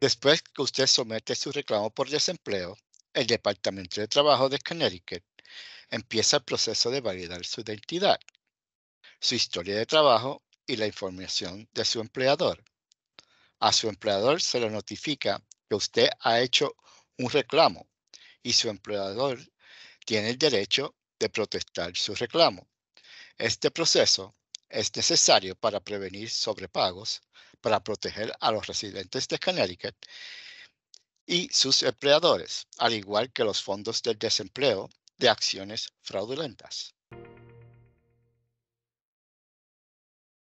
Después que usted somete su reclamo por desempleo, el Departamento de Trabajo de Connecticut empieza el proceso de validar su identidad, su historia de trabajo y la información de su empleador. A su empleador se le notifica que usted ha hecho un reclamo y su empleador tiene el derecho de protestar su reclamo. Este proceso es necesario para prevenir sobrepagos, para proteger a los residentes de Connecticut y sus empleadores, al igual que los fondos de desempleo de acciones fraudulentas.